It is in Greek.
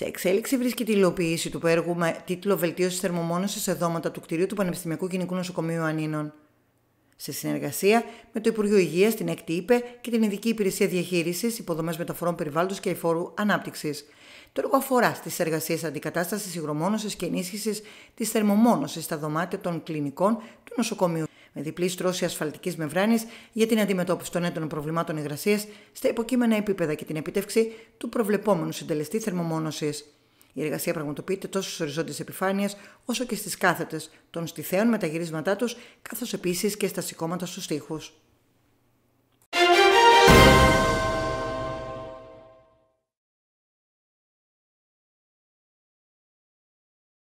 Σε εξέλιξη βρίσκεται η υλοποίηση του έργου με τίτλο Βελτίωση θερμομόνωσης σε δόματα του κτηρίου του Πανεπιστημιακού Γενικού Νοσοκομείου Ανίνων. Σε συνεργασία με το Υπουργείο Υγείας, την ΕΚΤΗ και την Ειδική Υπηρεσία Διαχείρισης, Υποδομές Μεταφορών Περιβάλλοντος και Εφόρου Ανάπτυξης. Το έργο αφορά στις εργασίες αντικατάστασης υγρομόνωσης και ενίσχυσης της θερμομόνωσης στα δωμάτια των κλινικών του νοσοκομείου με διπλή στρώση ασφαλτικής μεμβράνης για την αντιμετώπιση των έντονων προβλημάτων υγρασίας στα υποκείμενα επίπεδα και την επίτευξη του προβλεπόμενου συντελεστή θερμομόνωσης. Η εργασία πραγματοποιείται τόσο στις οριζόντιες επιφάνειες όσο και στις κάθετες των στιθέων με τα γυρίσματά τους, καθώς επίσης και στα σηκώματα στους τοίχου.